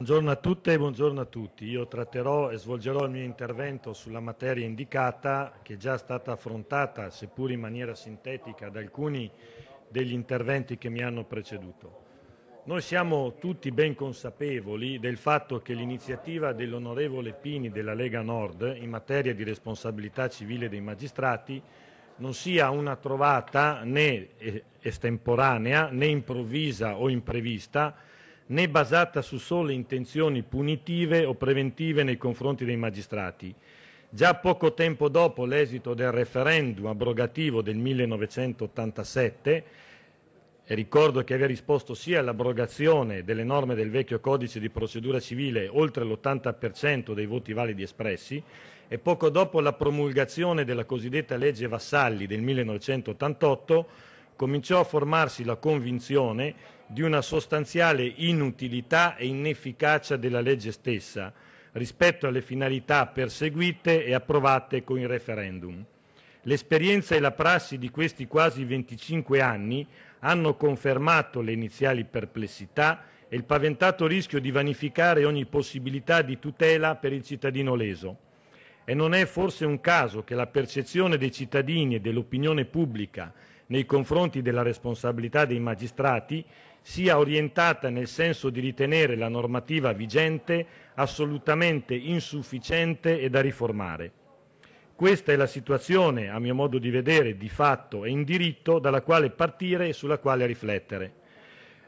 Buongiorno a tutte e buongiorno a tutti. Io tratterò e svolgerò il mio intervento sulla materia indicata che è già stata affrontata, seppur in maniera sintetica, da alcuni degli interventi che mi hanno preceduto. Noi siamo tutti ben consapevoli del fatto che l'iniziativa dell'onorevole Pini della Lega Nord in materia di responsabilità civile dei magistrati non sia una trovata né estemporanea né improvvisa o imprevista, né basata su sole intenzioni punitive o preventive nei confronti dei magistrati. Già poco tempo dopo l'esito del referendum abrogativo del 1987, e ricordo che aveva risposto sia all'abrogazione delle norme del vecchio codice di procedura civile oltre l'80% dei voti validi espressi, e poco dopo la promulgazione della cosiddetta legge Vassalli del 1988, cominciò a formarsi la convinzione di una sostanziale inutilità e inefficacia della legge stessa rispetto alle finalità perseguite e approvate con il referendum. L'esperienza e la prassi di questi quasi 25 anni hanno confermato le iniziali perplessità e il paventato rischio di vanificare ogni possibilità di tutela per il cittadino leso. E non è forse un caso che la percezione dei cittadini e dell'opinione pubblica nei confronti della responsabilità dei magistrati sia orientata nel senso di ritenere la normativa vigente assolutamente insufficiente e da riformare. Questa è la situazione, a mio modo di vedere, di fatto e in diritto dalla quale partire e sulla quale riflettere.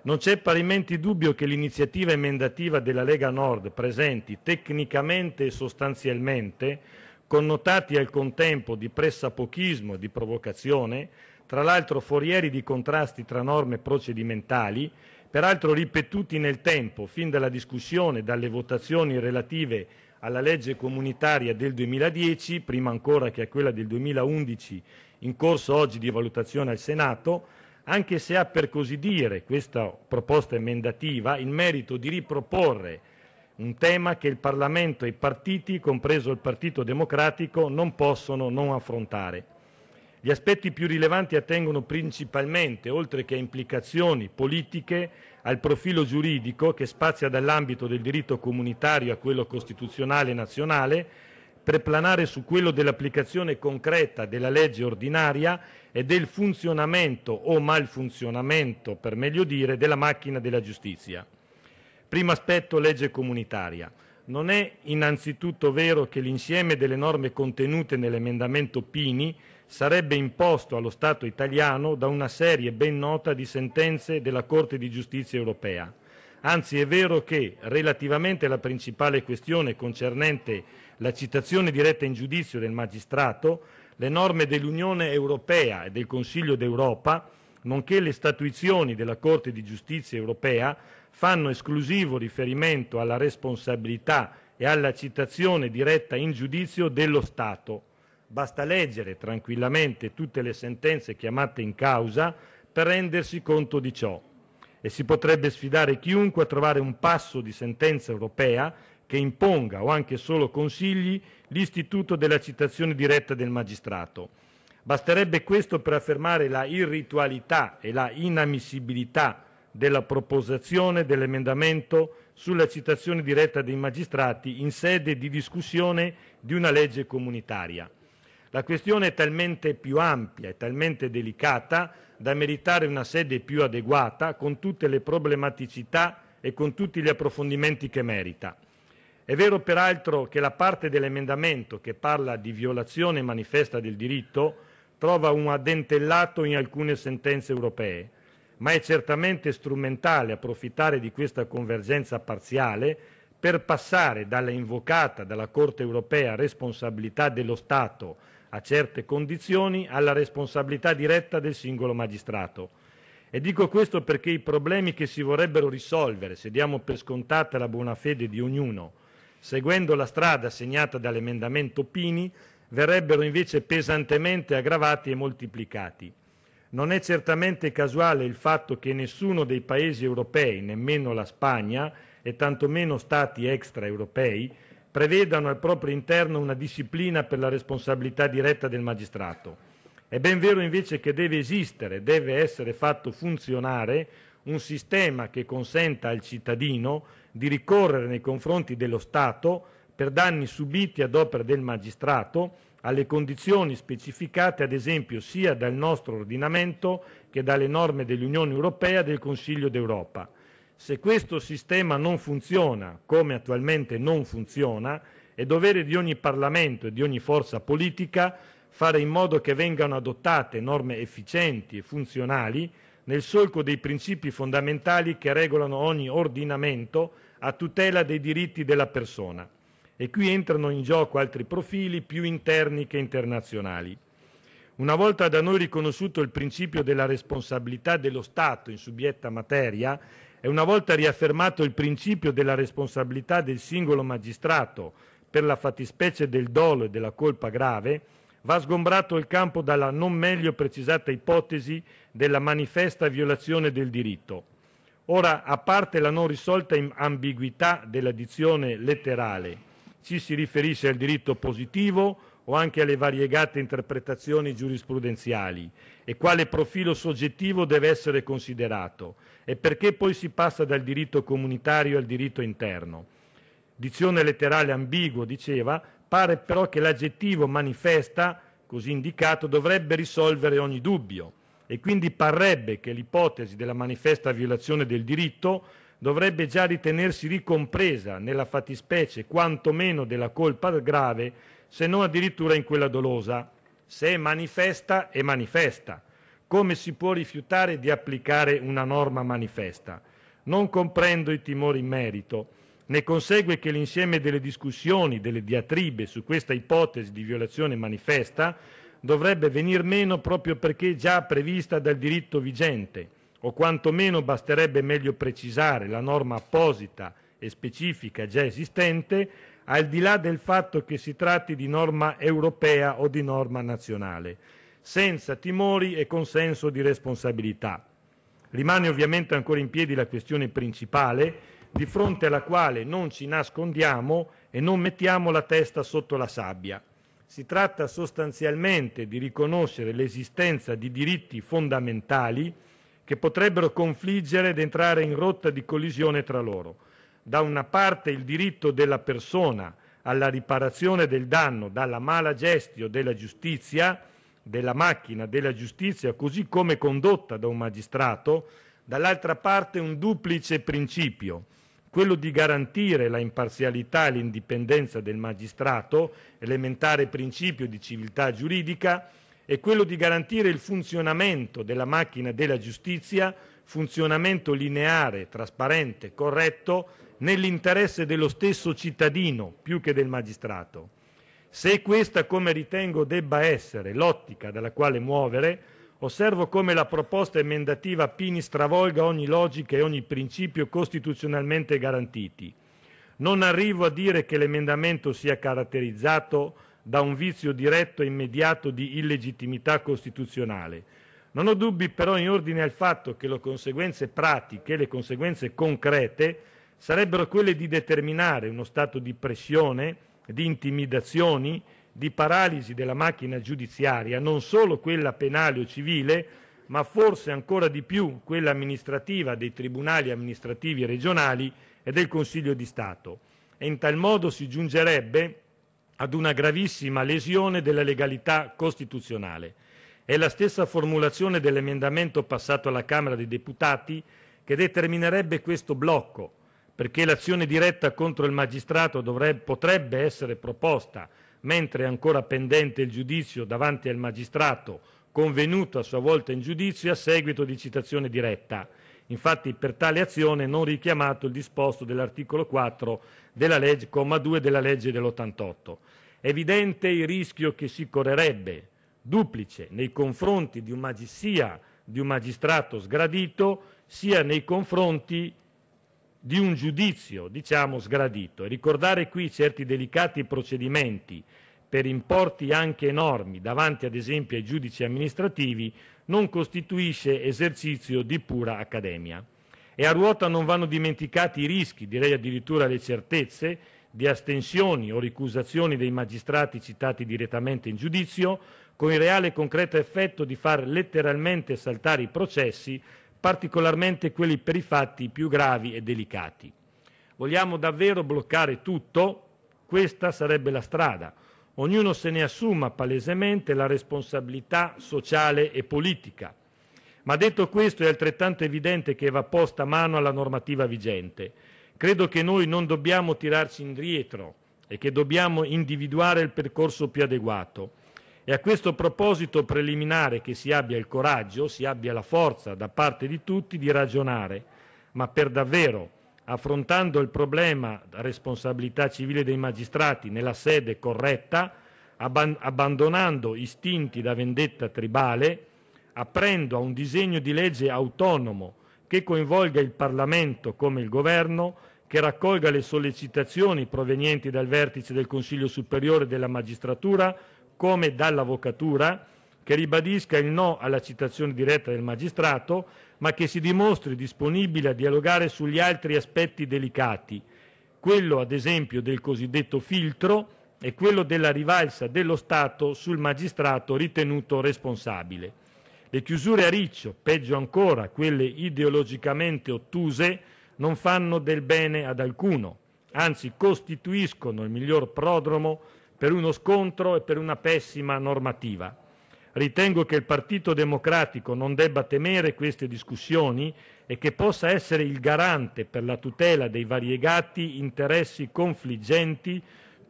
Non c'è parimenti dubbio che l'iniziativa emendativa della Lega Nord presenti tecnicamente e sostanzialmente connotati al contempo di pressapochismo e di provocazione, tra l'altro forieri di contrasti tra norme procedimentali, peraltro ripetuti nel tempo, fin dalla discussione, dalle votazioni relative alla legge comunitaria del 2010, prima ancora che a quella del 2011, in corso oggi di valutazione al Senato, anche se ha per così dire questa proposta emendativa il merito di riproporre un tema che il Parlamento e i partiti, compreso il Partito Democratico, non possono non affrontare. Gli aspetti più rilevanti attengono principalmente, oltre che a implicazioni politiche, al profilo giuridico che spazia dall'ambito del diritto comunitario a quello costituzionale e nazionale, per planare su quello dell'applicazione concreta della legge ordinaria e del funzionamento o malfunzionamento, per meglio dire, della macchina della giustizia. Primo aspetto, legge comunitaria. Non è innanzitutto vero che l'insieme delle norme contenute nell'emendamento Pini sarebbe imposto allo Stato italiano da una serie ben nota di sentenze della Corte di giustizia europea. Anzi è vero che, relativamente alla principale questione concernente la citazione diretta in giudizio del magistrato, le norme dell'Unione Europea e del Consiglio d'Europa, nonché le statuizioni della Corte di giustizia europea, fanno esclusivo riferimento alla responsabilità e alla citazione diretta in giudizio dello Stato Basta leggere tranquillamente tutte le sentenze chiamate in causa per rendersi conto di ciò. E si potrebbe sfidare chiunque a trovare un passo di sentenza europea che imponga o anche solo consigli l'istituto della citazione diretta del magistrato. Basterebbe questo per affermare la irritualità e la inammissibilità della proposizione dell'emendamento sulla citazione diretta dei magistrati in sede di discussione di una legge comunitaria. La questione è talmente più ampia e talmente delicata da meritare una sede più adeguata con tutte le problematicità e con tutti gli approfondimenti che merita. È vero peraltro che la parte dell'emendamento che parla di violazione manifesta del diritto trova un addentellato in alcune sentenze europee, ma è certamente strumentale approfittare di questa convergenza parziale per passare dalla invocata dalla Corte europea responsabilità dello Stato a certe condizioni, alla responsabilità diretta del singolo magistrato. E dico questo perché i problemi che si vorrebbero risolvere, se diamo per scontata la buona fede di ognuno, seguendo la strada segnata dall'emendamento Pini, verrebbero invece pesantemente aggravati e moltiplicati. Non è certamente casuale il fatto che nessuno dei paesi europei, nemmeno la Spagna, e tantomeno stati extraeuropei, prevedano al proprio interno una disciplina per la responsabilità diretta del magistrato. È ben vero invece che deve esistere, deve essere fatto funzionare un sistema che consenta al cittadino di ricorrere nei confronti dello Stato per danni subiti ad opera del magistrato alle condizioni specificate ad esempio sia dal nostro ordinamento che dalle norme dell'Unione Europea e del Consiglio d'Europa. Se questo sistema non funziona, come attualmente non funziona, è dovere di ogni Parlamento e di ogni forza politica fare in modo che vengano adottate norme efficienti e funzionali nel solco dei principi fondamentali che regolano ogni ordinamento a tutela dei diritti della persona. E qui entrano in gioco altri profili più interni che internazionali. Una volta da noi riconosciuto il principio della responsabilità dello Stato in subietta materia, e una volta riaffermato il principio della responsabilità del singolo magistrato per la fattispecie del dolo e della colpa grave, va sgombrato il campo dalla non meglio precisata ipotesi della manifesta violazione del diritto. Ora, a parte la non risolta ambiguità della dizione letterale, ci si riferisce al diritto positivo, o anche alle variegate interpretazioni giurisprudenziali e quale profilo soggettivo deve essere considerato e perché poi si passa dal diritto comunitario al diritto interno. Dizione letterale ambiguo, diceva, pare però che l'aggettivo manifesta, così indicato, dovrebbe risolvere ogni dubbio e quindi parrebbe che l'ipotesi della manifesta violazione del diritto dovrebbe già ritenersi ricompresa nella fattispecie quantomeno della colpa grave se non addirittura in quella dolosa, se è manifesta è manifesta. Come si può rifiutare di applicare una norma manifesta? Non comprendo i timori in merito. Ne consegue che l'insieme delle discussioni, delle diatribe su questa ipotesi di violazione manifesta dovrebbe venir meno proprio perché già prevista dal diritto vigente, o quantomeno basterebbe meglio precisare la norma apposita e specifica già esistente al di là del fatto che si tratti di norma europea o di norma nazionale, senza timori e con senso di responsabilità. Rimane ovviamente ancora in piedi la questione principale, di fronte alla quale non ci nascondiamo e non mettiamo la testa sotto la sabbia. Si tratta sostanzialmente di riconoscere l'esistenza di diritti fondamentali che potrebbero confliggere ed entrare in rotta di collisione tra loro da una parte il diritto della persona alla riparazione del danno dalla mala gestio della giustizia, della macchina della giustizia, così come condotta da un magistrato, dall'altra parte un duplice principio, quello di garantire la imparzialità e l'indipendenza del magistrato, elementare principio di civiltà giuridica, e quello di garantire il funzionamento della macchina della giustizia, funzionamento lineare, trasparente, corretto nell'interesse dello stesso cittadino più che del magistrato. Se questa, come ritengo, debba essere l'ottica dalla quale muovere, osservo come la proposta emendativa Pini stravolga ogni logica e ogni principio costituzionalmente garantiti. Non arrivo a dire che l'emendamento sia caratterizzato da un vizio diretto e immediato di illegittimità costituzionale. Non ho dubbi però in ordine al fatto che le conseguenze pratiche, le conseguenze concrete, sarebbero quelle di determinare uno stato di pressione, di intimidazioni, di paralisi della macchina giudiziaria, non solo quella penale o civile, ma forse ancora di più quella amministrativa dei tribunali amministrativi regionali e del Consiglio di Stato. E in tal modo si giungerebbe ad una gravissima lesione della legalità costituzionale. È la stessa formulazione dell'emendamento passato alla Camera dei Deputati che determinerebbe questo blocco, perché l'azione diretta contro il magistrato dovrebbe, potrebbe essere proposta mentre è ancora pendente il giudizio davanti al magistrato convenuto a sua volta in giudizio a seguito di citazione diretta. Infatti per tale azione non richiamato il disposto dell'articolo 4 della legge, comma 2 della legge dell'88. Evidente il rischio che si correrebbe, duplice, nei confronti di un sia di un magistrato sgradito, sia nei confronti di un giudizio, diciamo, sgradito. E ricordare qui certi delicati procedimenti per importi anche enormi davanti ad esempio ai giudici amministrativi non costituisce esercizio di pura accademia. E a ruota non vanno dimenticati i rischi, direi addirittura le certezze, di astensioni o ricusazioni dei magistrati citati direttamente in giudizio, con il reale e concreto effetto di far letteralmente saltare i processi particolarmente quelli per i fatti più gravi e delicati. Vogliamo davvero bloccare tutto? Questa sarebbe la strada. Ognuno se ne assuma palesemente la responsabilità sociale e politica. Ma detto questo è altrettanto evidente che va posta mano alla normativa vigente. Credo che noi non dobbiamo tirarci indietro e che dobbiamo individuare il percorso più adeguato. E a questo proposito preliminare che si abbia il coraggio, si abbia la forza da parte di tutti di ragionare, ma per davvero, affrontando il problema responsabilità civile dei magistrati nella sede corretta, abbandonando istinti da vendetta tribale, aprendo a un disegno di legge autonomo che coinvolga il Parlamento come il Governo, che raccolga le sollecitazioni provenienti dal vertice del Consiglio Superiore della Magistratura, come dall'avvocatura, che ribadisca il no alla citazione diretta del magistrato, ma che si dimostri disponibile a dialogare sugli altri aspetti delicati, quello ad esempio del cosiddetto filtro e quello della rivalsa dello Stato sul magistrato ritenuto responsabile. Le chiusure a riccio, peggio ancora quelle ideologicamente ottuse, non fanno del bene ad alcuno, anzi costituiscono il miglior prodromo per uno scontro e per una pessima normativa. Ritengo che il Partito Democratico non debba temere queste discussioni e che possa essere il garante per la tutela dei variegati interessi confliggenti,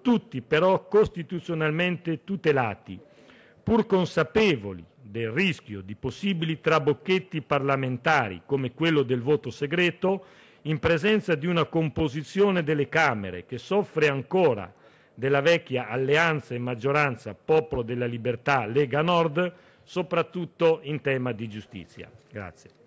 tutti però costituzionalmente tutelati, pur consapevoli del rischio di possibili trabocchetti parlamentari come quello del voto segreto, in presenza di una composizione delle Camere che soffre ancora della vecchia alleanza e maggioranza Popolo della Libertà Lega Nord, soprattutto in tema di giustizia. Grazie.